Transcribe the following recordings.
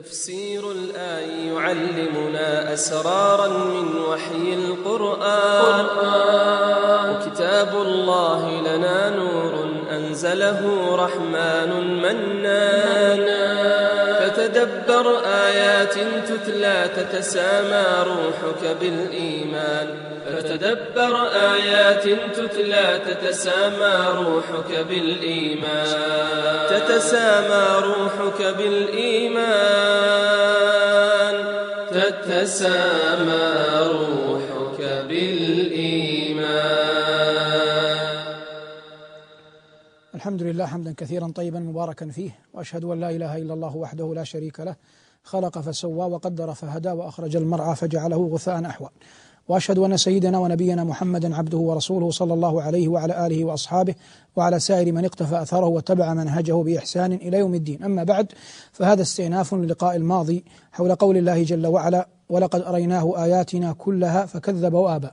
تفسير الآي يعلمنا أسرارا من وحي القرآن وكتاب الله لنا نور أنزله رحمن منان تدبر آيات تتلى تتسامى روحك بالإيمان فتدبر آيات تتلى تتسامى روحك بالإيمان تتسامى روحك بالإيمان تتسامى الحمد لله حمدا كثيرا طيبا مباركا فيه وأشهد أن لا إله إلا الله وحده لا شريك له خلق فسوى وقدر فهدى وأخرج المرعى فجعله غثاء أحوى واشهد ان سيدنا ونبينا محمدا عبده ورسوله صلى الله عليه وعلى اله واصحابه وعلى سائر من اقتفى اثره واتبع منهجه باحسان الى يوم الدين، اما بعد فهذا استئناف للقاء الماضي حول قول الله جل وعلا ولقد اريناه اياتنا كلها فكذب وابى،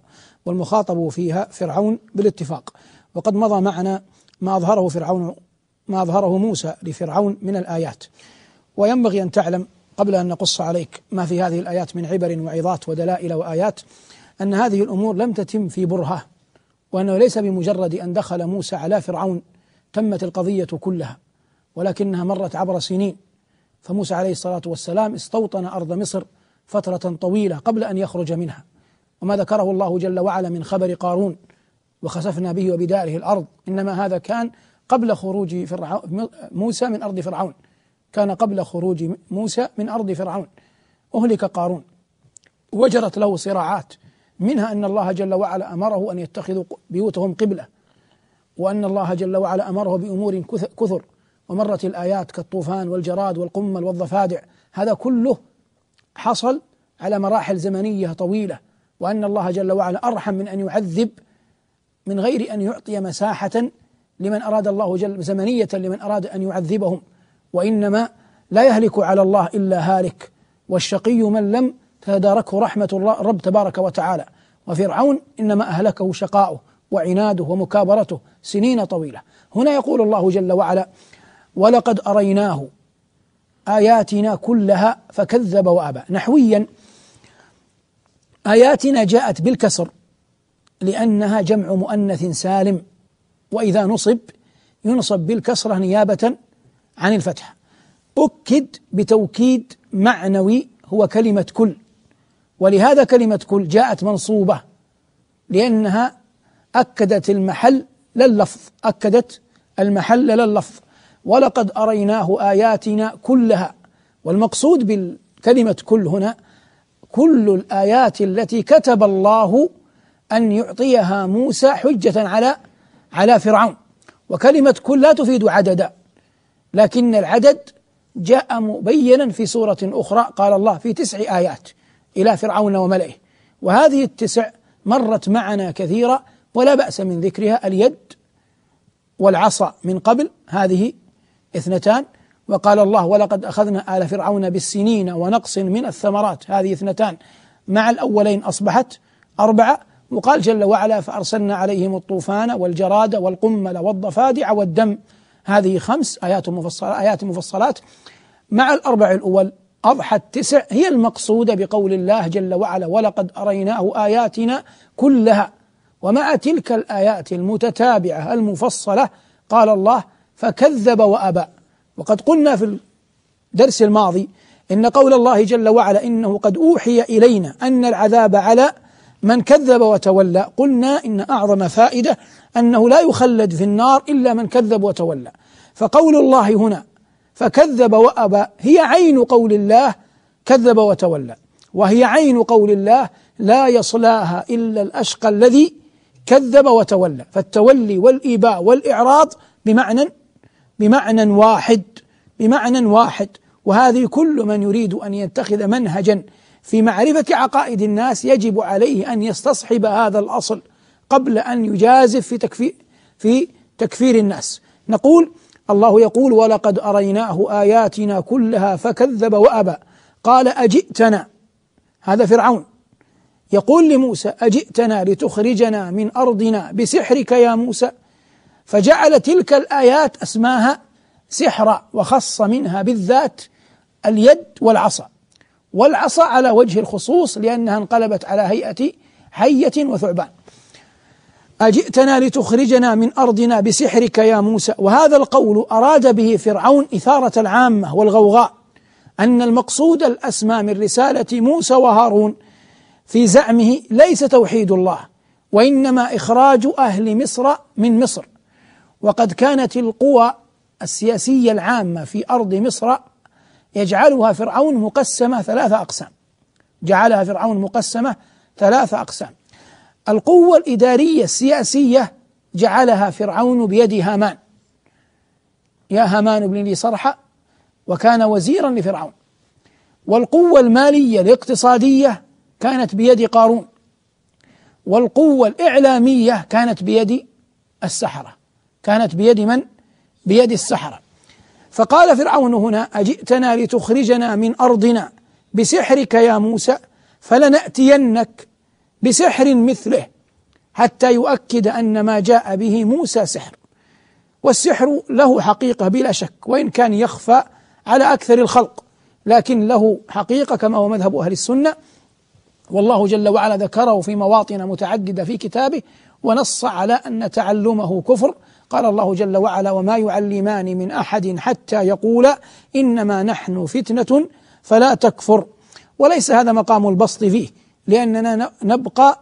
والمخاطب فيها فرعون بالاتفاق، وقد مضى معنا ما أظهره فرعون ما أظهره موسى لفرعون من الآيات وينبغي أن تعلم قبل أن نقص عليك ما في هذه الآيات من عبر وعظات ودلائل وآيات أن هذه الأمور لم تتم في برهة وأنه ليس بمجرد أن دخل موسى على فرعون تمت القضية كلها ولكنها مرت عبر سنين فموسى عليه الصلاة والسلام استوطن أرض مصر فترة طويلة قبل أن يخرج منها وما ذكره الله جل وعلا من خبر قارون وخسفنا به وبداره الأرض إنما هذا كان قبل خروج فرعون موسى من أرض فرعون كان قبل خروج موسى من أرض فرعون أهلك قارون وجرت له صراعات منها أن الله جل وعلا أمره أن يتخذوا بيوتهم قبلة وأن الله جل وعلا أمره بأمور كثر ومرت الآيات كالطوفان والجراد والقمل والضفادع هذا كله حصل على مراحل زمنية طويلة وأن الله جل وعلا أرحم من أن يعذب من غير أن يعطي مساحة لمن أراد الله جل زمنية لمن أراد أن يعذبهم وإنما لا يهلك على الله إلا هالك والشقي من لم تداركه رحمة الله رب تبارك وتعالى وفرعون إنما أهلكه شقاؤه وعناده ومكابرته سنين طويلة هنا يقول الله جل وعلا ولقد أريناه آياتنا كلها فكذب وأبى نحويا آياتنا جاءت بالكسر لأنها جمع مؤنث سالم وإذا نصب ينصب بالكسرة نيابة عن الفتحة أكد بتوكيد معنوي هو كلمة كل ولهذا كلمة كل جاءت منصوبة لأنها أكدت المحل لا اللفظ أكدت المحل لا اللفظ ولقد أريناه آياتنا كلها والمقصود بالكلمة كل هنا كل الآيات التي كتب الله أن يعطيها موسى حجة على على فرعون وكلمة كل لا تفيد عددا لكن العدد جاء مبينا في سورة أخرى قال الله في تسع آيات إلى فرعون وملئه وهذه التسع مرت معنا كثيرا ولا بأس من ذكرها اليد والعصا من قبل هذه اثنتان وقال الله ولقد أخذنا آل فرعون بالسنين ونقص من الثمرات هذه اثنتان مع الأولين أصبحت أربعة وقال جل وعلا فأرسلنا عليهم الطوفان والجراد والقمل والضفادع والدم هذه خمس آيات مفصلات, آيات مفصلات مع الأربع الأول أضحى التسع هي المقصودة بقول الله جل وعلا ولقد أريناه آياتنا كلها ومع تلك الآيات المتتابعة المفصلة قال الله فكذب وأبى وقد قلنا في الدرس الماضي إن قول الله جل وعلا إنه قد أوحي إلينا أن العذاب على من كذب وتولى قلنا إن أعظم فائدة أنه لا يخلد في النار إلا من كذب وتولى فقول الله هنا فكذب وأبى هي عين قول الله كذب وتولى وهي عين قول الله لا يصلاها إلا الأشقى الذي كذب وتولى فالتولي والإباء والإعراض بمعنى بمعنى واحد بمعنى واحد وهذه كل من يريد أن يتخذ منهجا في معرفة عقائد الناس يجب عليه أن يستصحب هذا الأصل قبل أن يجازف في تكفير في تكفير الناس نقول الله يقول ولقد أريناه آياتنا كلها فكذب وأبى قال أجئتنا هذا فرعون يقول لموسى أجئتنا لتخرجنا من أرضنا بسحرك يا موسى فجعل تلك الآيات أسماها سحرا وخص منها بالذات اليد والعصا والعصا على وجه الخصوص لأنها انقلبت على هيئة حية وثعبان أجئتنا لتخرجنا من أرضنا بسحرك يا موسى وهذا القول أراد به فرعون إثارة العامة والغوغاء أن المقصود الأسمى من رسالة موسى وهارون في زعمه ليس توحيد الله وإنما إخراج أهل مصر من مصر وقد كانت القوى السياسية العامة في أرض مصر يجعلها فرعون مقسمة ثلاثة أقسام جعلها فرعون مقسمة ثلاثة أقسام القوة الإدارية السياسية جعلها فرعون بيد هامان يا هامان ابن لي صرحة وكان وزيرا لفرعون والقوة المالية الاقتصادية كانت بيد قارون والقوة الإعلامية كانت بيد السحرة كانت بيد من؟ بيد السحرة فقال فرعون هنا أجئتنا لتخرجنا من أرضنا بسحرك يا موسى فلنأتينك بسحر مثله حتى يؤكد أن ما جاء به موسى سحر والسحر له حقيقة بلا شك وإن كان يخفى على أكثر الخلق لكن له حقيقة كما هو مذهب أهل السنة والله جل وعلا ذكره في مواطن متعددة في كتابه ونص على أن تعلمه كفر قال الله جل وعلا وما يعلمان من احد حتى يقولا انما نحن فتنه فلا تكفر وليس هذا مقام البسط فيه لاننا نبقى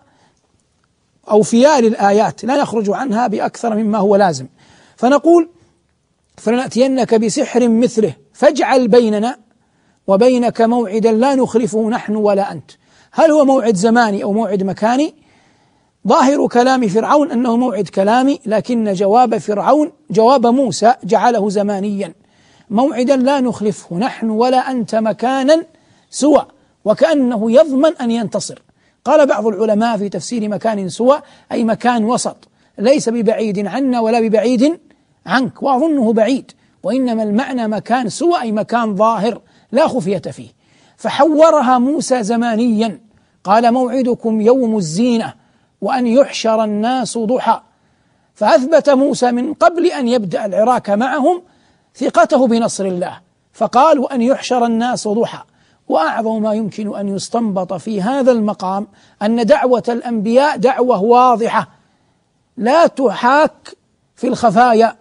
اوفياء للايات لا نخرج عنها باكثر مما هو لازم فنقول فلناتينك بسحر مثله فاجعل بيننا وبينك موعدا لا نخلفه نحن ولا انت هل هو موعد زماني او موعد مكاني ظاهر كلام فرعون انه موعد كلامي لكن جواب فرعون جواب موسى جعله زمانيا موعدا لا نخلفه نحن ولا انت مكانا سوى وكانه يضمن ان ينتصر قال بعض العلماء في تفسير مكان سوى اي مكان وسط ليس ببعيد عنا ولا ببعيد عنك واظنه بعيد وانما المعنى مكان سوى اي مكان ظاهر لا خفيه فيه فحورها موسى زمانيا قال موعدكم يوم الزينه وأن يحشر الناس ضحى فأثبت موسى من قبل أن يبدأ العراك معهم ثقته بنصر الله فقال وأن يحشر الناس ضحى واعظم ما يمكن ان يستنبط في هذا المقام ان دعوه الانبياء دعوه واضحه لا تحاك في الخفايا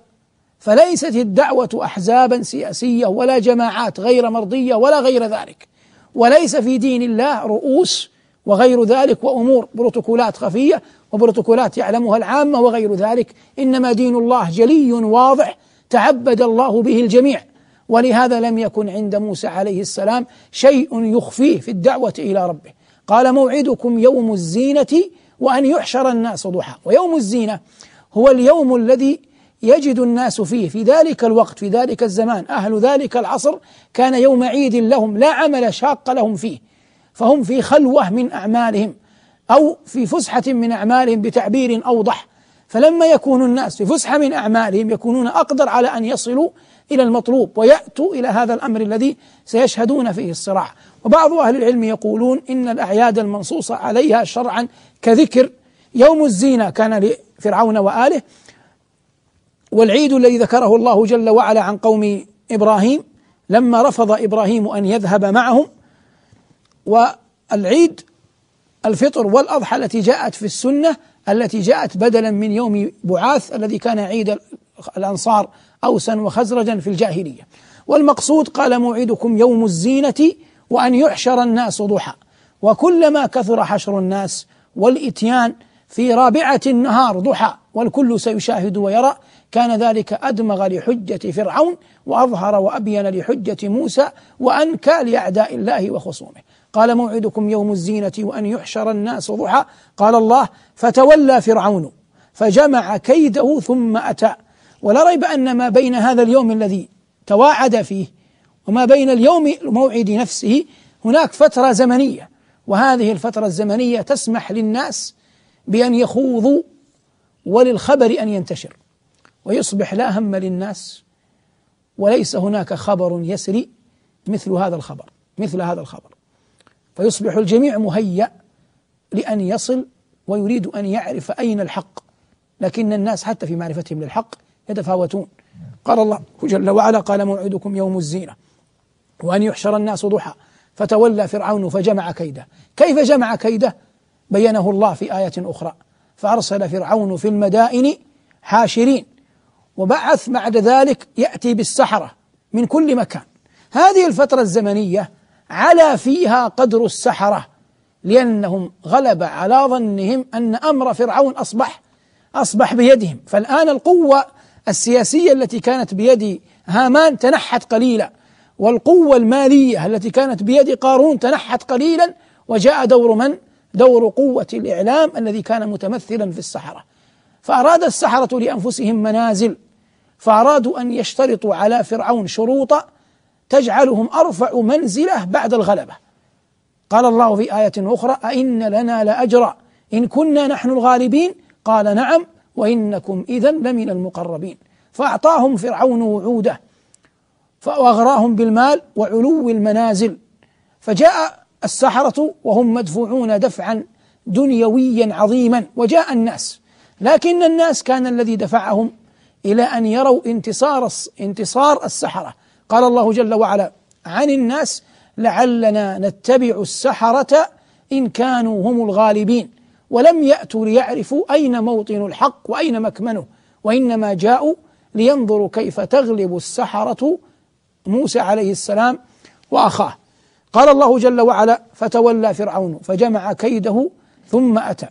فليست الدعوه احزابا سياسيه ولا جماعات غير مرضيه ولا غير ذلك وليس في دين الله رؤوس وغير ذلك وأمور بروتوكولات خفية وبروتوكولات يعلمها العامة وغير ذلك إنما دين الله جلي واضح تعبد الله به الجميع ولهذا لم يكن عند موسى عليه السلام شيء يخفيه في الدعوة إلى ربه قال موعدكم يوم الزينة وأن يحشر الناس ضحى ويوم الزينة هو اليوم الذي يجد الناس فيه في ذلك الوقت في ذلك الزمان أهل ذلك العصر كان يوم عيد لهم لا عمل شاق لهم فيه فهم في خلوه من اعمالهم او في فسحه من اعمالهم بتعبير اوضح فلما يكون الناس في فسحه من اعمالهم يكونون اقدر على ان يصلوا الى المطلوب وياتوا الى هذا الامر الذي سيشهدون فيه الصراع وبعض اهل العلم يقولون ان الاعياد المنصوص عليها شرعا كذكر يوم الزينه كان لفرعون واله والعيد الذي ذكره الله جل وعلا عن قوم ابراهيم لما رفض ابراهيم ان يذهب معهم والعيد الفطر والأضحى التي جاءت في السنة التي جاءت بدلا من يوم بعاث الذي كان عيد الأنصار أوسا وخزرجا في الجاهلية والمقصود قال موعدكم يوم الزينة وأن يحشر الناس ضحى وكلما كثر حشر الناس والإتيان في رابعة النهار ضحى والكل سيشاهد ويرى كان ذلك أدمغ لحجة فرعون وأظهر وأبين لحجة موسى وأنكى لأعداء الله وخصومه قال موعدكم يوم الزينة وأن يحشر الناس ضحى قال الله فتولى فرعون فجمع كيده ثم أتى ولا ريب أن ما بين هذا اليوم الذي تواعد فيه وما بين اليوم الموعد نفسه هناك فترة زمنية وهذه الفترة الزمنية تسمح للناس بأن يخوضوا وللخبر أن ينتشر ويصبح لا هم للناس وليس هناك خبر يسري مثل هذا الخبر مثل هذا الخبر فيصبح الجميع مهيأ لأن يصل ويريد أن يعرف أين الحق لكن الناس حتى في معرفتهم للحق يتفاوتون قال الله جل وعلا قال موعدكم يوم الزينة وأن يحشر الناس ضحى فتولى فرعون فجمع كيده كيف جمع كيده بينه الله في آية أخرى فأرسل فرعون في المدائن حاشرين وبعث بعد ذلك يأتي بالسحرة من كل مكان هذه الفترة الزمنية علا فيها قدر السحرة لأنهم غلب على ظنهم أن أمر فرعون أصبح أصبح بيدهم فالآن القوة السياسية التي كانت بيد هامان تنحت قليلا والقوة المالية التي كانت بيد قارون تنحت قليلا وجاء دور من؟ دور قوة الإعلام الذي كان متمثلا في السحرة فأراد السحرة لأنفسهم منازل فأرادوا أن يشترطوا على فرعون شروطا تجعلهم أرفع منزلة بعد الغلبة قال الله في آية أخرى أئن لنا لأجرا إن كنا نحن الغالبين قال نعم وإنكم إذا لمن المقربين فأعطاهم فرعون وعوده فأغراهم بالمال وعلو المنازل فجاء السحرة وهم مدفوعون دفعا دنيويا عظيما وجاء الناس لكن الناس كان الذي دفعهم إلى أن يروا انتصار انتصار السحرة قال الله جل وعلا عن الناس لعلنا نتبع السحرة إن كانوا هم الغالبين ولم يأتوا ليعرفوا أين موطن الحق وأين مكمنه وإنما جاءوا لينظروا كيف تغلب السحرة موسى عليه السلام وأخاه قال الله جل وعلا فتولى فرعون فجمع كيده ثم أتى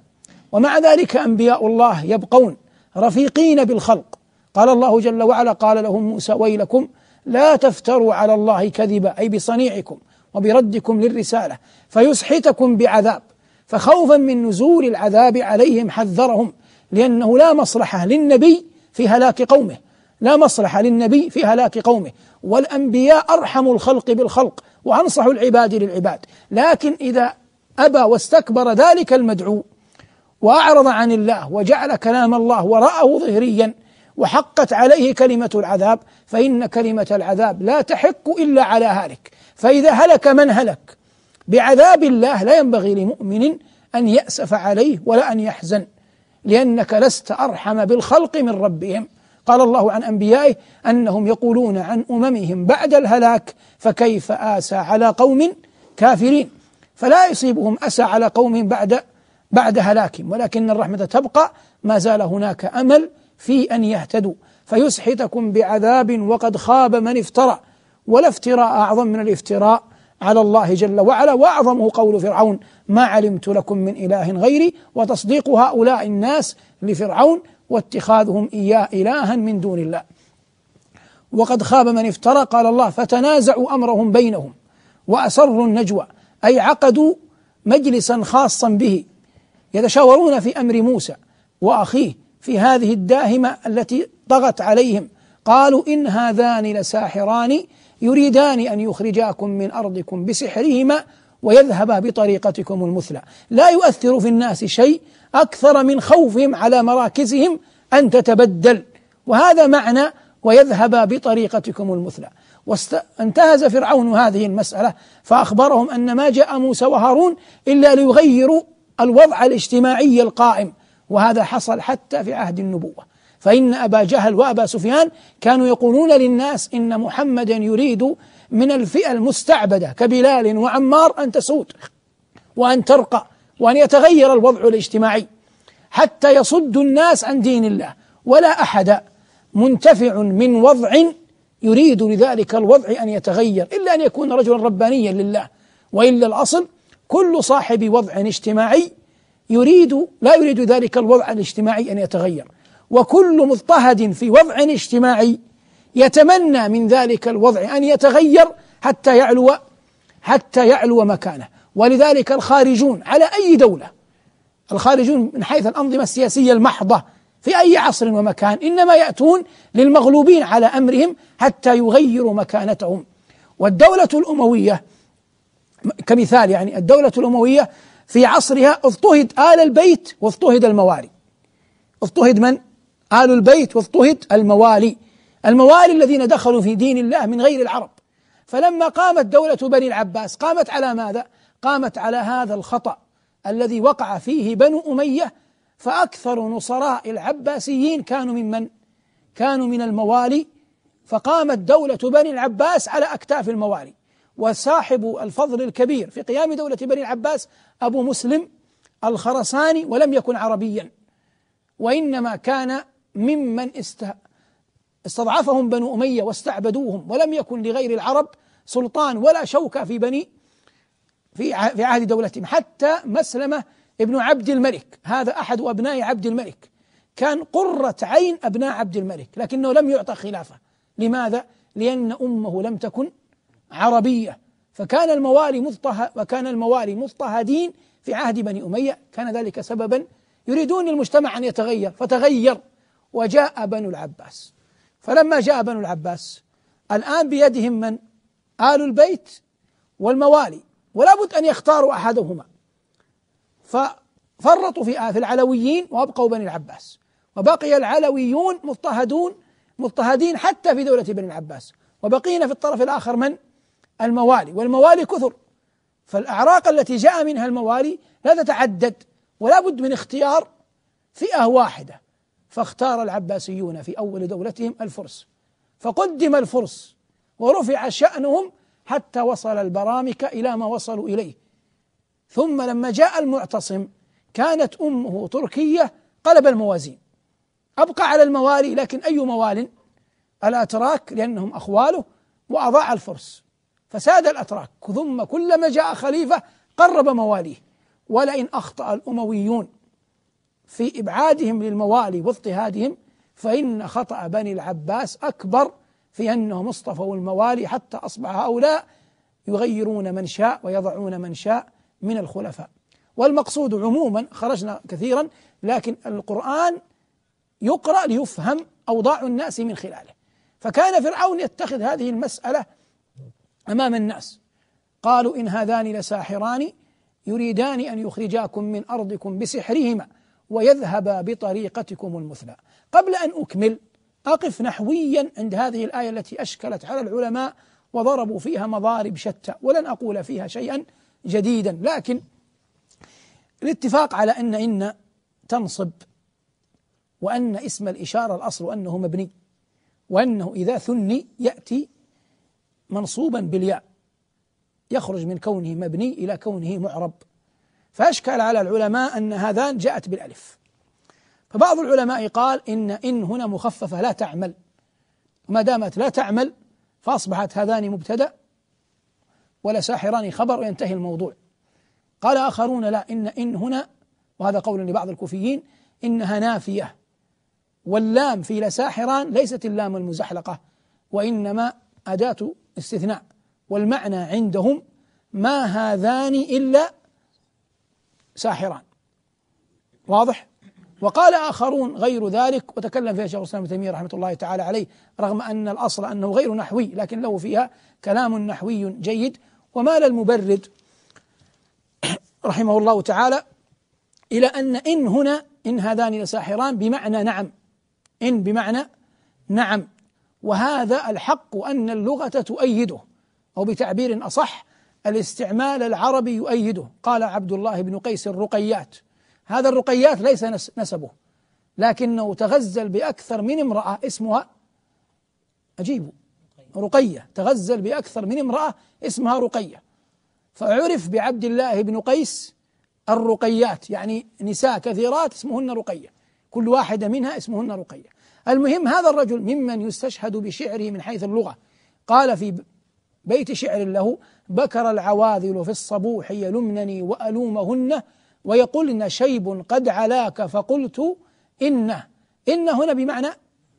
ومع ذلك أنبياء الله يبقون رفيقين بالخلق قال الله جل وعلا قال لهم موسى ويلكم لا تفتروا على الله كذبا أي بصنيعكم وبردكم للرسالة فيسحتكم بعذاب فخوفا من نزول العذاب عليهم حذرهم لأنه لا مصلحة للنبي في هلاك قومه لا مصلحة للنبي في هلاك قومه والأنبياء أرحم الخلق بالخلق وأنصح العباد للعباد لكن إذا أبى واستكبر ذلك المدعو وأعرض عن الله وجعل كلام الله ورأه ظهريا وحقت عليه كلمة العذاب فإن كلمة العذاب لا تحق إلا على هالك فإذا هلك من هلك بعذاب الله لا ينبغي لمؤمن أن يأسف عليه ولا أن يحزن لأنك لست أرحم بالخلق من ربهم قال الله عن أنبيائه أنهم يقولون عن أممهم بعد الهلاك فكيف آسى على قوم كافرين فلا يصيبهم أسى على قوم بعد بعد هلاكهم ولكن الرحمة تبقى ما زال هناك أمل في أن يهتدوا فيسحتكم بعذاب وقد خاب من افترى ولا افتراء أعظم من الافتراء على الله جل وعلا واعظمه قول فرعون ما علمت لكم من اله غيري وتصديق هؤلاء الناس لفرعون واتخاذهم اياه الها من دون الله. وقد خاب من افترى قال الله فتنازعوا امرهم بينهم واسروا النجوى اي عقدوا مجلسا خاصا به يتشاورون في امر موسى واخيه في هذه الداهمة التي طغت عليهم قالوا إن هذان لساحران يريدان أن يخرجاكم من أرضكم بسحرهما ويذهبا بطريقتكم المثلى لا يؤثر في الناس شيء أكثر من خوفهم على مراكزهم أن تتبدل وهذا معنى ويذهبا بطريقتكم المثلى وانتهز فرعون هذه المسألة فأخبرهم أن ما جاء موسى وهارون إلا ليغيروا الوضع الاجتماعي القائم وهذا حصل حتى في عهد النبوة فإن أبا جهل وأبا سفيان كانوا يقولون للناس إن محمدا يريد من الفئة المستعبدة كبلال وعمار أن تسود وأن ترقى وأن يتغير الوضع الاجتماعي حتى يصد الناس عن دين الله ولا أحد منتفع من وضع يريد لذلك الوضع أن يتغير إلا أن يكون رجلا ربانيا لله وإلا الأصل كل صاحب وضع اجتماعي يريد لا يريد ذلك الوضع الاجتماعي أن يتغير وكل مضطهد في وضع اجتماعي يتمنى من ذلك الوضع أن يتغير حتى يعلو حتى يعلو مكانه ولذلك الخارجون على أي دولة الخارجون من حيث الأنظمة السياسية المحضة في أي عصر ومكان إنما يأتون للمغلوبين على أمرهم حتى يغيروا مكانتهم والدولة الأموية كمثال يعني الدولة الأموية في عصرها اضطهد آل البيت واضطهد الموالي اضطهد من؟ آل البيت واضطهد الموالي الموالي الذين دخلوا في دين الله من غير العرب فلما قامت دولة بني العباس قامت على ماذا؟ قامت على هذا الخطأ الذي وقع فيه بنو أمية فأكثر نصراء العباسيين كانوا ممن؟ كانوا من الموالي فقامت دولة بني العباس على أكتاف الموالي وصاحب الفضل الكبير في قيام دولة بني العباس أبو مسلم الخرساني ولم يكن عربيا وإنما كان ممن استضعفهم بنو أمية واستعبدوهم ولم يكن لغير العرب سلطان ولا شوكة في بني في في عهد دولتهم حتى مسلمة ابن عبد الملك هذا أحد أبناء عبد الملك كان قرة عين أبناء عبد الملك لكنه لم يعطى خلافة لماذا؟ لأن أمه لم تكن عربية فكان الموالي مضطه وكان الموالي مضطهدين في عهد بني أمية كان ذلك سببا يريدون المجتمع أن يتغير فتغير وجاء بنو العباس فلما جاء بنو العباس الآن بيدهم من آل البيت والموالي ولا بد أن يختاروا أحدهما ففرطوا في في العلويين وأبقوا بني العباس وبقي العلويون مضطهدون مضطهدين حتى في دولة بني العباس وبقينا في الطرف الآخر من؟ الموالي والموالي كثر فالأعراق التي جاء منها الموالي لا تتعدد ولا بد من اختيار فئة واحدة فاختار العباسيون في أول دولتهم الفرس فقدم الفرس ورفع شأنهم حتى وصل البرامكة إلى ما وصلوا إليه ثم لما جاء المعتصم كانت أمه تركية قلب الموازين أبقى على الموالي لكن أي موال الأتراك لأنهم أخواله وأضاع الفرس فساد الأتراك ثم كلما جاء خليفة قرب مواليه ولئن أخطأ الأمويون في إبعادهم للموالي واضطهادهم فإن خطأ بني العباس أكبر في أنهم اصطفوا الموالي حتى أصبح هؤلاء يغيرون من شاء ويضعون من شاء من الخلفاء والمقصود عموما خرجنا كثيرا لكن القرآن يقرأ ليفهم أوضاع الناس من خلاله فكان فرعون يتخذ هذه المسألة امام الناس قالوا ان هذان لساحران يريدان ان يخرجاكم من ارضكم بسحرهما ويذهبا بطريقتكم المثلى قبل ان اكمل اقف نحويا عند هذه الايه التي اشكلت على العلماء وضربوا فيها مضارب شتى ولن اقول فيها شيئا جديدا لكن الاتفاق على ان ان تنصب وان اسم الاشاره الاصل انه مبني وانه اذا ثني ياتي منصوبا بالياء يخرج من كونه مبني إلى كونه معرب فأشكل على العلماء أن هذان جاءت بالألف فبعض العلماء قال إن إن هنا مخففة لا تعمل وما دامت لا تعمل فأصبحت هذان مبتدأ ولا ساحران خبر وينتهي الموضوع قال آخرون لا إن إن هنا وهذا قول لبعض الكوفيين إنها نافية واللام في لساحران ليست اللام المزحلقة وإنما أداة استثناء والمعنى عندهم ما هذان إلا ساحران واضح وقال آخرون غير ذلك وتكلم فيها شيخ الإسلام ابن تيمية رحمة الله تعالى عليه رغم أن الأصل أنه غير نحوي لكن له فيها كلام نحوي جيد ومال المبرد رحمه الله تعالى إلى أن إن هنا إن هذان لساحران بمعنى نعم إن بمعنى نعم وهذا الحق أن اللغة تؤيده أو بتعبير أصح الاستعمال العربي يؤيده قال عبد الله بن قيس الرقيات هذا الرقيات ليس نسبه لكنه تغزل بأكثر من امرأة اسمها أجيب رقية تغزل بأكثر من امرأة اسمها رقية فعرف بعبد الله بن قيس الرقيات يعني نساء كثيرات اسمهن رقية كل واحدة منها اسمهن رقية المهم هذا الرجل ممن يستشهد بشعره من حيث اللغة قال في بيت شعر له بكر العواذل في الصبوح يلمنني وألومهن ويقولن شيب قد علاك فقلت إنه إن هنا بمعنى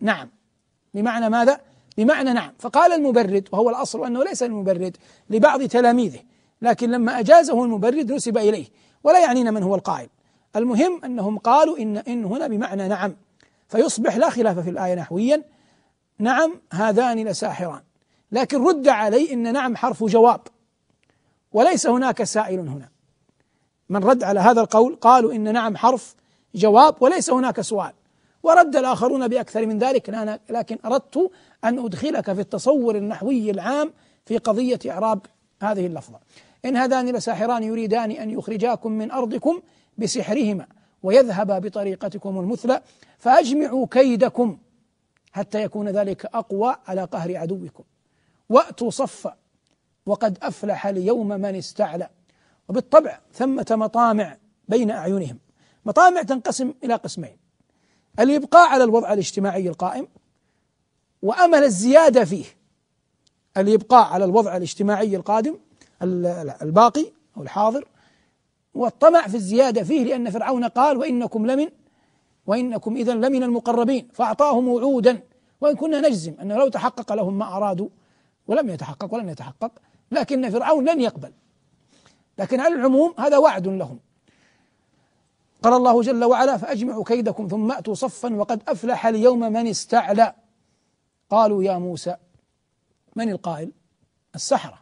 نعم بمعنى ماذا؟ بمعنى نعم فقال المبرد وهو الأصل أنه ليس المبرد لبعض تلاميذه لكن لما أجازه المبرد نسب إليه ولا يعنينا من هو القائل المهم أنهم قالوا إن إن هنا بمعنى نعم فيصبح لا خلاف في الآية نحويا نعم هذان لساحران لكن رد علي أن نعم حرف جواب وليس هناك سائل هنا من رد على هذا القول قالوا إن نعم حرف جواب وليس هناك سؤال ورد الآخرون بأكثر من ذلك لكن أردت أن أدخلك في التصور النحوي العام في قضية إعراب هذه اللفظة إن هذان لساحران يريدان أن يخرجاكم من أرضكم بسحرهما ويذهب بطريقتكم المثلى فأجمعوا كيدكم حتى يكون ذلك أقوى على قهر عدوكم وأتوا صفا وقد أفلح اليوم من استعلى وبالطبع ثمة مطامع بين أعينهم مطامع تنقسم إلى قسمين الإبقاء على الوضع الاجتماعي القائم وأمل الزيادة فيه الإبقاء على الوضع الاجتماعي القادم الباقي أو الحاضر والطمع في الزيادة فيه لأن فرعون قال وإنكم لمن وإنكم إذا لمن المقربين فأعطاهم وعودا وإن كنا نجزم أنه لو تحقق لهم ما أرادوا ولم يتحقق ولن يتحقق لكن فرعون لن يقبل لكن على العموم هذا وعد لهم قال الله جل وعلا فأجمعوا كيدكم ثم أتوا صفا وقد أفلح اليوم من استعلى قالوا يا موسى من القائل السحرة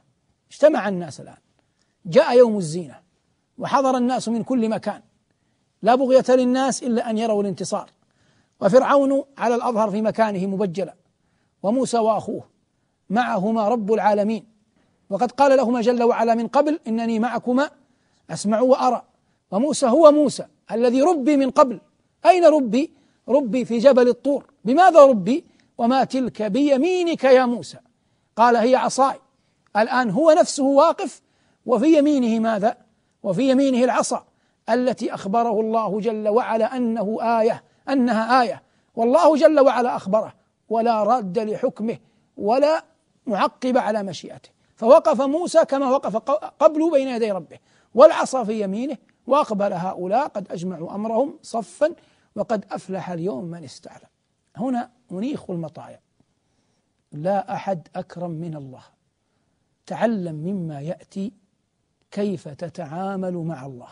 اجتمع الناس الآن جاء يوم الزينة وحضر الناس من كل مكان لا بغية للناس إلا أن يروا الانتصار وفرعون على الأظهر في مكانه مبجلا وموسى وأخوه معهما رب العالمين وقد قال لهما جل وعلا من قبل إنني معكما أسمع وأرى وموسى هو موسى الذي ربي من قبل أين ربي؟ ربي في جبل الطور بماذا ربي؟ وما تلك بيمينك يا موسى قال هي عصاي الآن هو نفسه واقف وفي يمينه ماذا؟ وفي يمينه العصا التي أخبره الله جل وعلا أنه آية أنها آية والله جل وعلا أخبره ولا رد لحكمه ولا معقب على مشيئته فوقف موسى كما وقف قبل بين يدي ربه والعصا في يمينه واقبل هؤلاء قد اجمعوا امرهم صفا وقد افلح اليوم من استعلى هنا منيخ المطايا لا احد اكرم من الله تعلم مما ياتي كيف تتعامل مع الله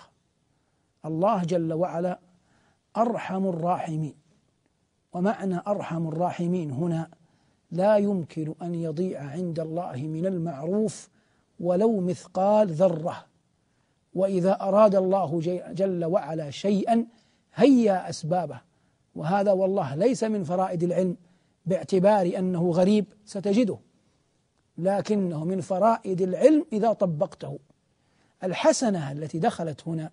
الله جل وعلا أرحم الراحمين ومعنى أرحم الراحمين هنا لا يمكن أن يضيع عند الله من المعروف ولو مثقال ذرة وإذا أراد الله جل وعلا شيئا هيا أسبابه وهذا والله ليس من فرائد العلم باعتبار أنه غريب ستجده لكنه من فرائد العلم إذا طبقته الحسنة التي دخلت هنا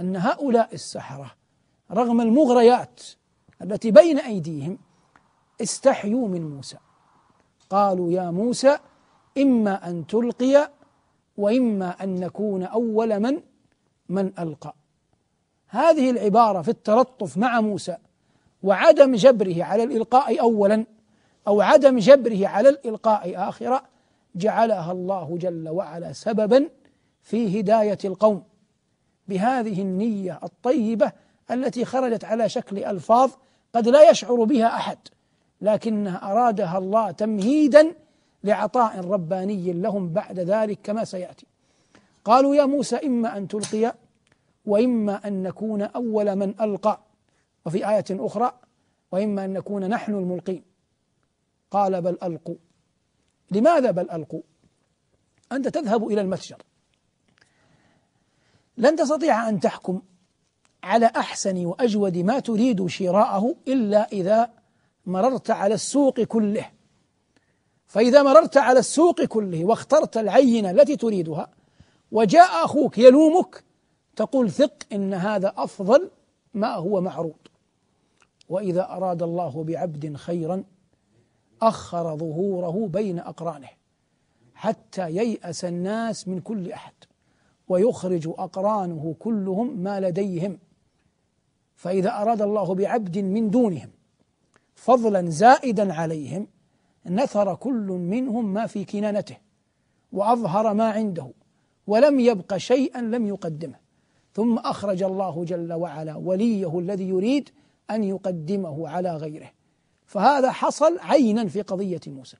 أن هؤلاء السحرة رغم المغريات التي بين أيديهم استحيوا من موسى قالوا يا موسى إما أن تلقي وإما أن نكون أول من من ألقى هذه العبارة في التلطف مع موسى وعدم جبره على الإلقاء أولا أو عدم جبره على الإلقاء آخرا جعلها الله جل وعلا سببا في هداية القوم بهذه النية الطيبة التي خرجت على شكل ألفاظ قد لا يشعر بها أحد لكنها أرادها الله تمهيدا لعطاء رباني لهم بعد ذلك كما سيأتي قالوا يا موسى إما أن تلقي وإما أن نكون أول من ألقى وفي آية أخرى وإما أن نكون نحن الملقين قال بل ألقوا لماذا بل ألقوا أنت تذهب إلى المتجر لن تستطيع أن تحكم على أحسن وأجود ما تريد شراءه إلا إذا مررت على السوق كله فإذا مررت على السوق كله واخترت العينة التي تريدها وجاء أخوك يلومك تقول ثق إن هذا أفضل ما هو معروض وإذا أراد الله بعبد خيرا أخر ظهوره بين أقرانه حتى ييأس الناس من كل أحد ويخرج أقرانه كلهم ما لديهم فإذا أراد الله بعبد من دونهم فضلا زائدا عليهم نثر كل منهم ما في كنانته وأظهر ما عنده ولم يبق شيئا لم يقدمه ثم أخرج الله جل وعلا وليه الذي يريد أن يقدمه على غيره فهذا حصل عينا في قضية موسى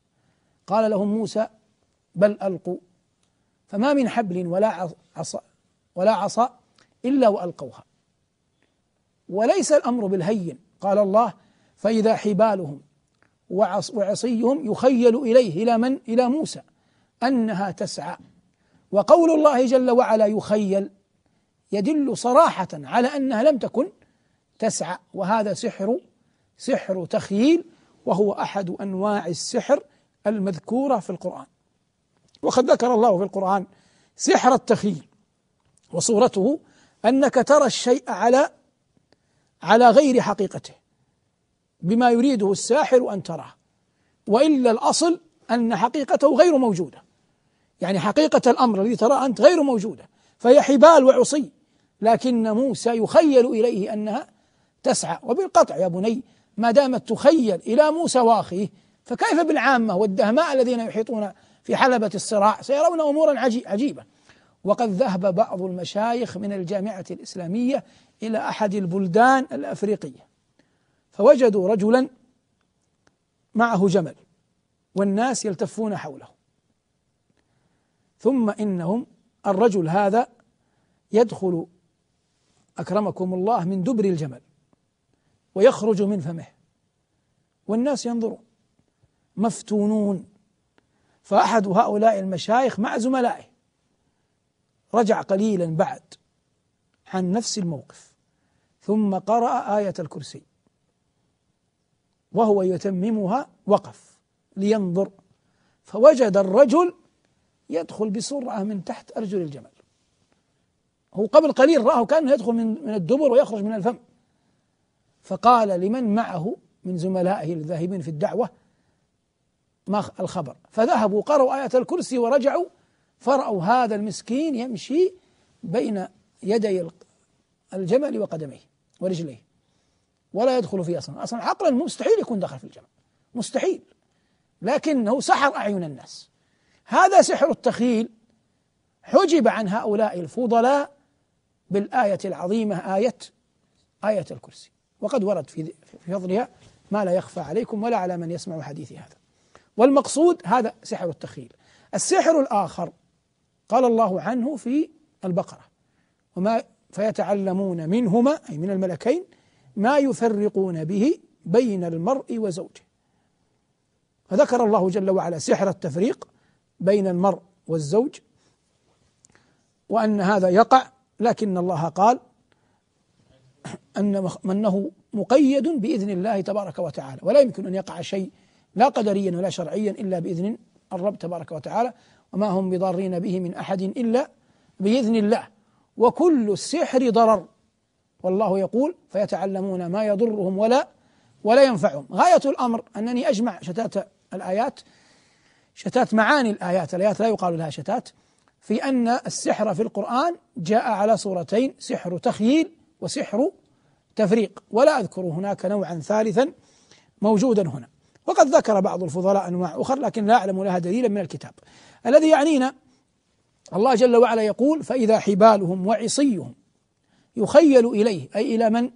قال لهم موسى بل ألقوا فما من حبل ولا عصا ولا عصا إلا وألقوها وليس الأمر بالهين قال الله فإذا حبالهم وعص وعصيهم يخيل إليه إلى من إلى موسى أنها تسعى وقول الله جل وعلا يخيل يدل صراحة على أنها لم تكن تسعى وهذا سحر سحر تخييل وهو أحد أنواع السحر المذكورة في القرآن وقد ذكر الله في القرآن سحر التخيل وصورته أنك ترى الشيء على على غير حقيقته بما يريده الساحر أن تراه وإلا الأصل أن حقيقته غير موجودة يعني حقيقة الأمر الذي تراه أنت غير موجودة فهي حبال وعصي لكن موسى يخيل إليه أنها تسعى وبالقطع يا بني ما دامت تخيل إلى موسى وأخيه فكيف بالعامة والدهماء الذين يحيطون في حلبة الصراع سيرون أمورا عجيبة وقد ذهب بعض المشايخ من الجامعة الإسلامية إلى أحد البلدان الأفريقية فوجدوا رجلا معه جمل والناس يلتفون حوله ثم إنهم الرجل هذا يدخل أكرمكم الله من دبر الجمل ويخرج من فمه والناس ينظرون مفتونون فأحد هؤلاء المشايخ مع زملائه رجع قليلا بعد عن نفس الموقف ثم قرأ آية الكرسي وهو يتممها وقف لينظر فوجد الرجل يدخل بسرعة من تحت أرجل الجمل هو قبل قليل رآه كأنه يدخل من من الدبر ويخرج من الفم فقال لمن معه من زملائه الذاهبين في الدعوة ما الخبر فذهبوا قرأوا آية الكرسي ورجعوا فرأوا هذا المسكين يمشي بين يدي الجمل وقدميه ورجليه ولا يدخل فيه أصلا أصلا عقلا مستحيل يكون دخل في الجمل مستحيل لكنه سحر أعين الناس هذا سحر التخيل حجب عن هؤلاء الفضلاء بالآية العظيمة آية آية الكرسي وقد ورد في فضلها ما لا يخفى عليكم ولا على من يسمع حديثي هذا والمقصود هذا سحر التخيل السحر الآخر قال الله عنه في البقرة وما فيتعلمون منهما أي من الملكين ما يفرقون به بين المرء وزوجه فذكر الله جل وعلا سحر التفريق بين المرء والزوج وأن هذا يقع لكن الله قال أنه مقيد بإذن الله تبارك وتعالى ولا يمكن أن يقع شيء لا قدريا ولا شرعيا إلا بإذن الرب تبارك وتعالى وما هم بضارين به من أحد إلا بإذن الله وكل السحر ضرر والله يقول فيتعلمون ما يضرهم ولا ولا ينفعهم غاية الأمر أنني أجمع شتات الآيات شتات معاني الآيات الآيات لا يقال لها شتات في أن السحر في القرآن جاء على صورتين سحر تخييل وسحر تفريق ولا أذكر هناك نوعا ثالثا موجودا هنا وقد ذكر بعض الفضلاء أنواع أخرى لكن لا أعلم لها دليلا من الكتاب الذي يعنينا الله جل وعلا يقول فإذا حبالهم وعصيهم يخيل إليه أي إلى من؟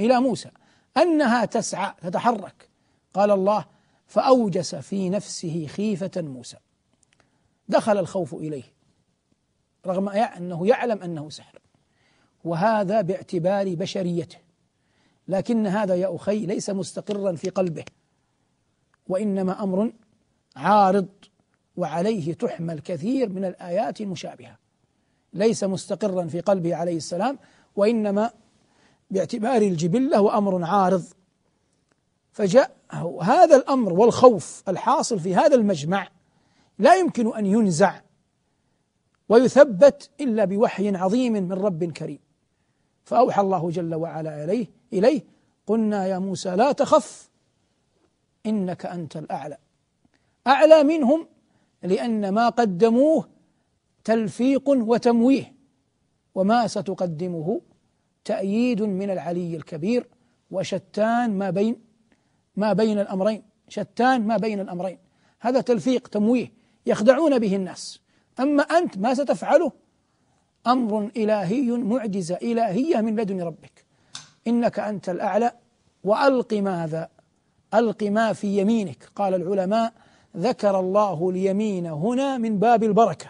إلى موسى أنها تسعى تتحرك قال الله فأوجس في نفسه خيفة موسى دخل الخوف إليه رغم أنه يعلم أنه سحر وهذا باعتبار بشريته لكن هذا يا أخي ليس مستقرا في قلبه وإنما أمر عارض وعليه تحمل كثير من الآيات المشابهة ليس مستقرا في قلبه عليه السلام وإنما باعتبار الجبلة وأمر عارض فجاء هذا الأمر والخوف الحاصل في هذا المجمع لا يمكن أن ينزع ويثبت إلا بوحي عظيم من رب كريم فأوحى الله جل وعلا إليه إليه قلنا يا موسى لا تخف إنك أنت الأعلى أعلى منهم لأن ما قدموه تلفيق وتمويه وما ستقدمه تأييد من العلي الكبير وشتان ما بين ما بين الأمرين شتان ما بين الأمرين هذا تلفيق تمويه يخدعون به الناس أما أنت ما ستفعله أمر إلهي معجزة إلهية من لدن ربك إنك أنت الأعلى وألق ماذا ألق ما في يمينك قال العلماء ذكر الله اليمين هنا من باب البركة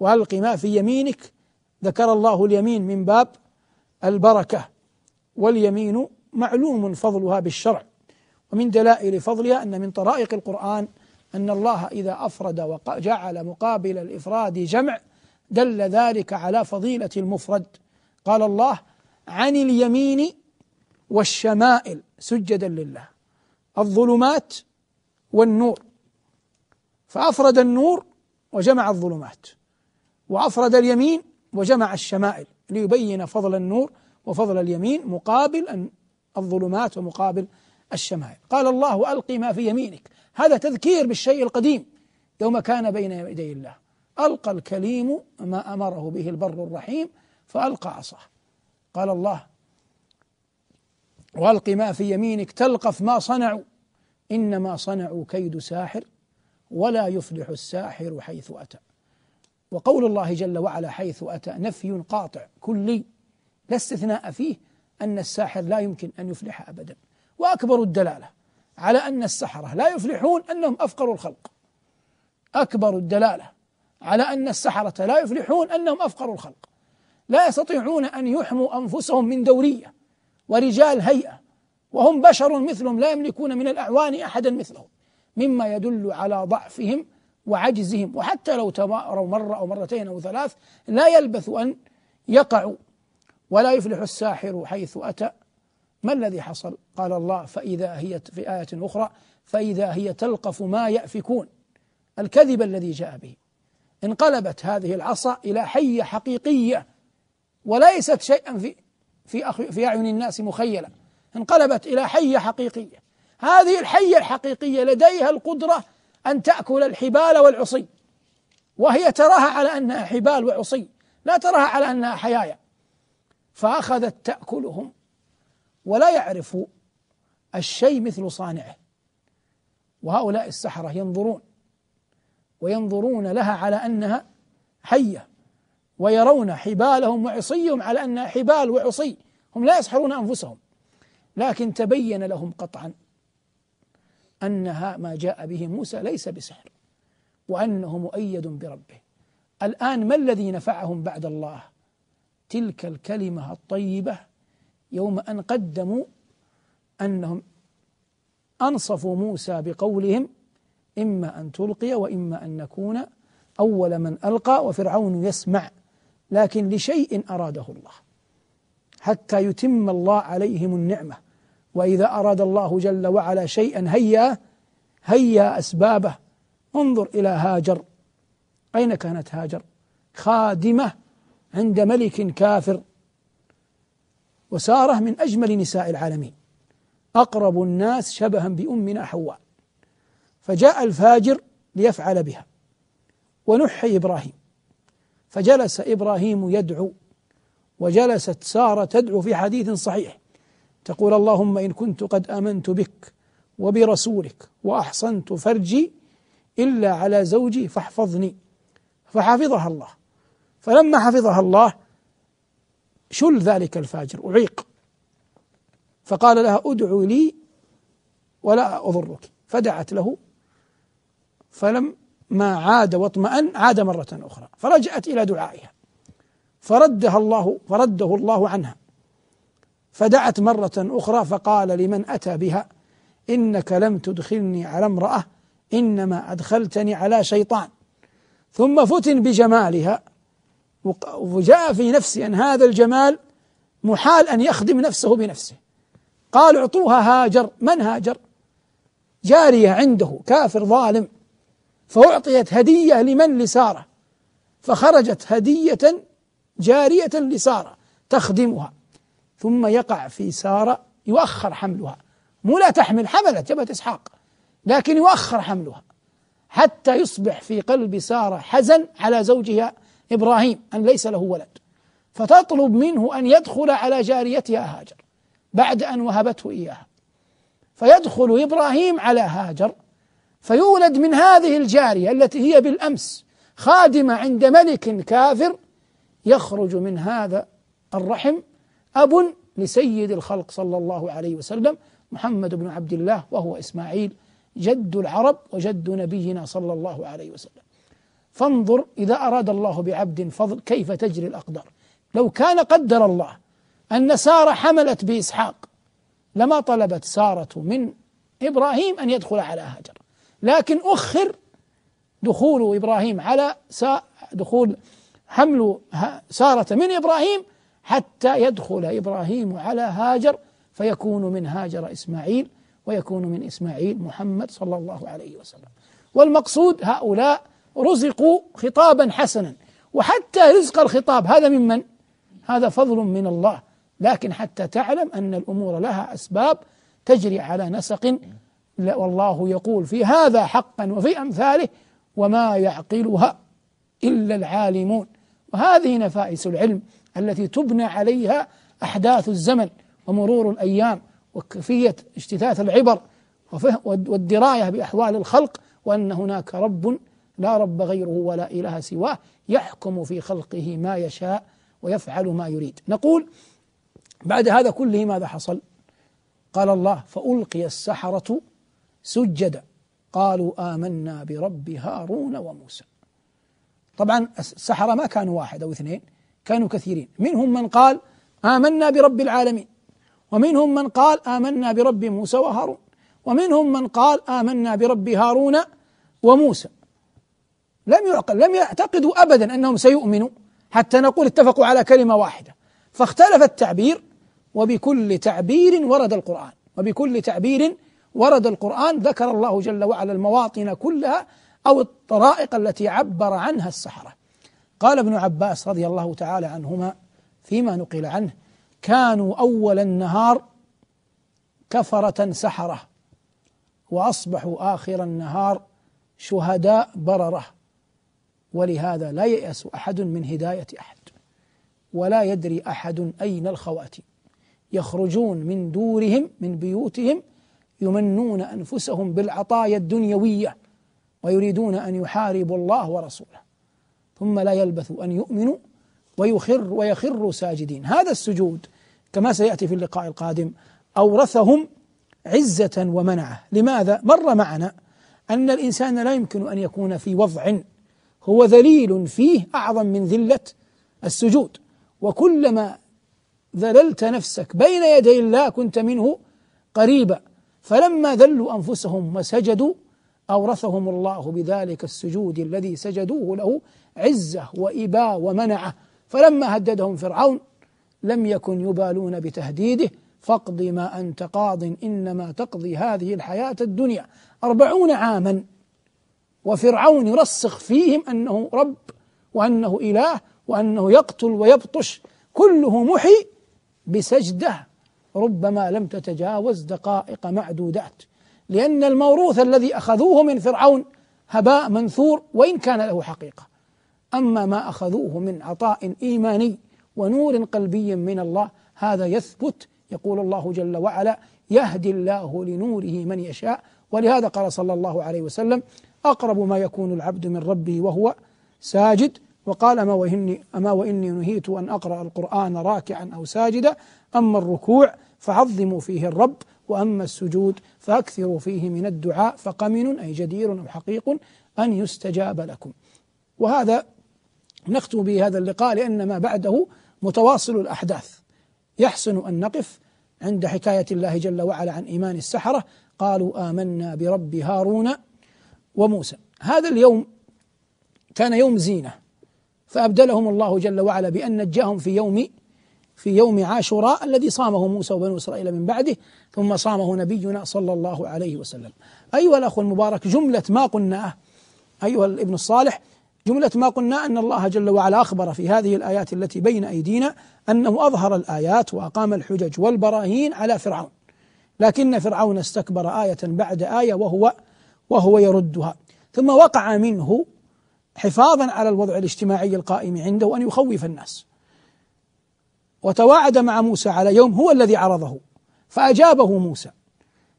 وألق ما في يمينك ذكر الله اليمين من باب البركة واليمين معلوم فضلها بالشرع ومن دلائل فضلها أن من طرائق القرآن أن الله إذا أفرد وجعل مقابل الإفراد جمع دل ذلك على فضيلة المفرد قال الله عن اليمين والشمائل سجدا لله الظلمات والنور فأفرد النور وجمع الظلمات وأفرد اليمين وجمع الشمائل ليبين فضل النور وفضل اليمين مقابل الظلمات ومقابل الشمائل قال الله ألقي ما في يمينك هذا تذكير بالشيء القديم يوم كان بين يدي الله ألقى الكليم ما أمره به البر الرحيم فألقى عصاه قال الله والق ما في يمينك تلقف ما صنعوا إنما صنعوا كيد ساحر ولا يفلح الساحر حيث أتى وقول الله جل وعلا حيث أتى نفي قاطع كلي لا استثناء فيه أن الساحر لا يمكن أن يفلح أبدا وأكبر الدلالة على أن السحرة لا يفلحون أنهم أفقر الخلق أكبر الدلالة على أن السحرة لا يفلحون أنهم أفقر الخلق لا يستطيعون أن يحموا أنفسهم من دورية ورجال هيئة وهم بشر مثلهم لا يملكون من الأعوان أحدا مثلهم مما يدل على ضعفهم وعجزهم وحتى لو تماروا مرة أو مرتين أو ثلاث لا يلبث أن يقعوا ولا يفلح الساحر حيث أتى ما الذي حصل؟ قال الله فإذا هي في آية أخرى فإذا هي تلقف ما يأفكون الكذب الذي جاء به انقلبت هذه العصا إلى حية حقيقية وليست شيئا في في في أعين الناس مخيلة انقلبت إلى حية حقيقية هذه الحية الحقيقية لديها القدرة أن تأكل الحبال والعصي وهي تراها على أنها حبال وعصي لا تراها على أنها حيايا فأخذت تأكلهم ولا يعرف الشيء مثل صانعه وهؤلاء السحرة ينظرون وينظرون لها على أنها حية ويرون حبالهم وعصيهم على أنها حبال وعصي هم لا يسحرون أنفسهم لكن تبين لهم قطعا أنها ما جاء به موسى ليس بسحر وأنه مؤيد بربه الآن ما الذي نفعهم بعد الله تلك الكلمة الطيبة يوم أن قدموا أنهم أنصفوا موسى بقولهم إما أن تلقي وإما أن نكون أول من ألقى وفرعون يسمع لكن لشيء أراده الله حتى يتم الله عليهم النعمة وإذا أراد الله جل وعلا شيئا هيا هيا أسبابه انظر إلى هاجر أين كانت هاجر خادمة عند ملك كافر وساره من اجمل نساء العالمين اقرب الناس شبها بامنا حواء فجاء الفاجر ليفعل بها ونحي ابراهيم فجلس إبراهيم يدعو وجلست سارة تدعو في حديث صحيح تقول اللهم إن كنت قد آمنت بك وبرسولك وأحصنت فرجي إلا على زوجي فاحفظني فحفظها الله فلما حفظها الله شل ذلك الفاجر أعيق فقال لها ادعو لي ولا أضرك فدعت له فلم ما عاد واطمأن عاد مرة أخرى فرجعت إلى دعائها فردها الله فرده الله عنها فدعت مرة أخرى فقال لمن أتى بها إنك لم تدخلني على امرأة إنما أدخلتني على شيطان ثم فتن بجمالها وجاء في نفسي أن هذا الجمال محال أن يخدم نفسه بنفسه قال اعطوها هاجر من هاجر جارية عنده كافر ظالم فأعطيت هدية لمن لسارة فخرجت هدية جارية لسارة تخدمها ثم يقع في سارة يؤخر حملها مو لا تحمل حملت جبهة إسحاق لكن يؤخر حملها حتى يصبح في قلب سارة حزن على زوجها إبراهيم أن ليس له ولد فتطلب منه أن يدخل على جاريتها هاجر بعد أن وهبته إياها فيدخل إبراهيم على هاجر فيولد من هذه الجارية التي هي بالأمس خادمة عند ملك كافر يخرج من هذا الرحم أب لسيد الخلق صلى الله عليه وسلم محمد بن عبد الله وهو إسماعيل جد العرب وجد نبينا صلى الله عليه وسلم فانظر إذا أراد الله بعبد فضل كيف تجري الأقدار لو كان قدر الله أن سارة حملت بإسحاق لما طلبت سارة من إبراهيم أن يدخل على هاجر لكن أخر دخول إبراهيم على دخول حمل سارة من إبراهيم حتى يدخل إبراهيم على هاجر فيكون من هاجر إسماعيل ويكون من إسماعيل محمد صلى الله عليه وسلم والمقصود هؤلاء رزقوا خطابا حسنا وحتى رزق الخطاب هذا ممن هذا فضل من الله لكن حتى تعلم أن الأمور لها أسباب تجري على نسق والله يقول في هذا حقا وفي أمثاله وما يعقلها إلا العالمون وهذه نفائس العلم التي تبنى عليها أحداث الزمن ومرور الأيام وكيفية اجتثاث العبر والدراية بأحوال الخلق وأن هناك رب لا رب غيره ولا إله سواه يحكم في خلقه ما يشاء ويفعل ما يريد نقول بعد هذا كله ماذا حصل قال الله فألقي السحرة سجدا قالوا آمنا برب هارون وموسى طبعا السحرة ما كانوا واحد أو اثنين كانوا كثيرين منهم من قال آمنا برب العالمين ومنهم من قال آمنا برب موسى وهارون ومنهم من قال آمنا برب هارون وموسى لم يعقل لم يعتقدوا أبدا أنهم سيؤمنوا حتى نقول اتفقوا على كلمة واحدة فاختلف التعبير وبكل تعبير ورد القرآن وبكل تعبير ورد القرآن ذكر الله جل وعلا المواطن كلها أو الطرائق التي عبر عنها السحرة قال ابن عباس رضي الله تعالى عنهما فيما نقل عنه كانوا أول النهار كفرة سحرة وأصبحوا آخر النهار شهداء بررة ولهذا لا ييأس أحد من هداية أحد ولا يدري أحد أين الخواتيم يخرجون من دورهم من بيوتهم يمنون أنفسهم بالعطايا الدنيوية ويريدون أن يحاربوا الله ورسوله ثم لا يلبثوا أن يؤمنوا ويخر ويخروا ساجدين هذا السجود كما سيأتي في اللقاء القادم أورثهم عزة ومنعة لماذا؟ مر معنا أن الإنسان لا يمكن أن يكون في وضع هو ذليل فيه أعظم من ذلة السجود وكلما ذللت نفسك بين يدي الله كنت منه قريبا فلما ذلوا أنفسهم وسجدوا أورثهم الله بذلك السجود الذي سجدوه له عزة وإباء ومنعة فلما هددهم فرعون لم يكن يبالون بتهديده فاقض ما أنت قاض إنما تقضي هذه الحياة الدنيا أربعون عاما وفرعون يرسخ فيهم أنه رب وأنه إله وأنه يقتل ويبطش كله محي بسجده ربما لم تتجاوز دقائق معدودات لأن الموروث الذي أخذوه من فرعون هباء منثور وإن كان له حقيقة أما ما أخذوه من عطاء إيماني ونور قلبي من الله هذا يثبت يقول الله جل وعلا يهدي الله لنوره من يشاء ولهذا قال صلى الله عليه وسلم أقرب ما يكون العبد من ربه وهو ساجد وقال أما وإني, أما وإني نهيت أن أقرأ القرآن راكعا أو ساجدا أما الركوع فعظموا فيه الرب وأما السجود فأكثروا فيه من الدعاء فقمن أي جدير أو حقيق أن يستجاب لكم وهذا نختم به هذا اللقاء لأن ما بعده متواصل الأحداث يحسن أن نقف عند حكاية الله جل وعلا عن إيمان السحرة قالوا آمنا برب هارون وموسى هذا اليوم كان يوم زينة فأبدلهم الله جل وعلا بأن نجاهم في يوم في يوم عاشوراء الذي صامه موسى وبنو إسرائيل من بعده ثم صامه نبينا صلى الله عليه وسلم أيها الأخ المبارك جملة ما قلناه أيها الابن الصالح جملة ما قلنا أن الله جل وعلا أخبر في هذه الآيات التي بين أيدينا أنه أظهر الآيات وأقام الحجج والبراهين على فرعون لكن فرعون استكبر آية بعد آية وهو وهو يردها ثم وقع منه حفاظا على الوضع الاجتماعي القائم عنده أن يخوف الناس وتواعد مع موسى على يوم هو الذي عرضه فأجابه موسى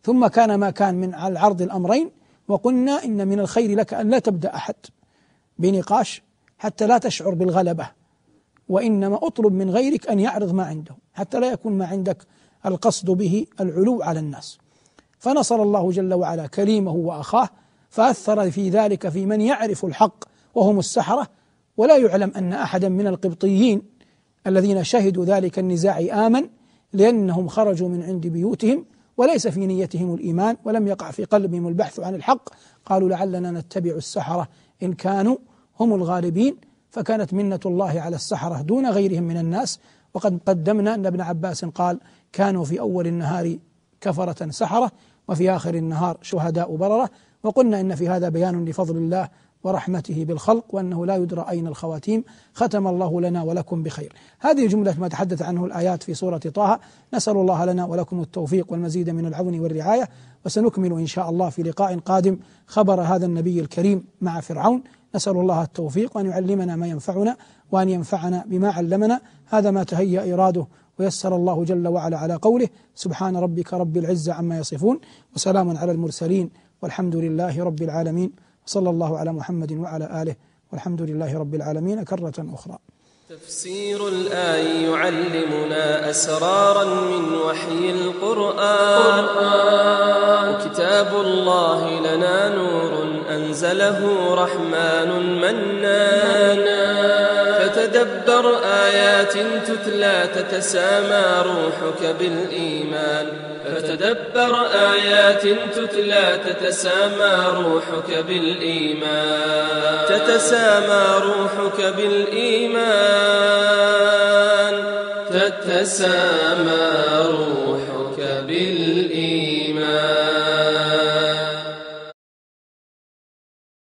ثم كان ما كان من العرض الأمرين وقلنا إن من الخير لك أن لا تبدأ أحد بنقاش حتى لا تشعر بالغلبة وإنما أطلب من غيرك أن يعرض ما عنده حتى لا يكون ما عندك القصد به العلو على الناس فنصر الله جل وعلا كريمه وأخاه فأثر في ذلك في من يعرف الحق وهم السحرة ولا يعلم أن أحدا من القبطيين الذين شهدوا ذلك النزاع آمن لأنهم خرجوا من عند بيوتهم وليس في نيتهم الإيمان ولم يقع في قلبهم البحث عن الحق قالوا لعلنا نتبع السحرة إن كانوا هم الغالبين فكانت منة الله على السحرة دون غيرهم من الناس وقد قدمنا أن ابن عباس قال كانوا في أول النهار كفرة سحرة وفي آخر النهار شهداء بررة وقلنا إن في هذا بيان لفضل الله ورحمته بالخلق وأنه لا يدرى أين الخواتيم ختم الله لنا ولكم بخير هذه جملة ما تحدث عنه الآيات في سورة طه نسأل الله لنا ولكم التوفيق والمزيد من العون والرعاية وسنكمل إن شاء الله في لقاء قادم خبر هذا النبي الكريم مع فرعون نسأل الله التوفيق وأن يعلمنا ما ينفعنا وأن ينفعنا بما علمنا هذا ما تهيأ إراده ويسر الله جل وعلا على قوله سبحان ربك رب العزة عما يصفون وسلام على المرسلين والحمد لله رب العالمين صلى الله على محمد وعلى آله والحمد لله رب العالمين كرة أخرى تفسير الآي يعلمنا أسرارا من وحي القرآن وكتاب الله لنا نور أنزله رحمن منان تتدبر آيات تتلى تتسامى روحك بالإيمان فتدبر آيات تتلى تتسامى روحك بالإيمان تتسامى روحك بالإيمان تتسامى روحك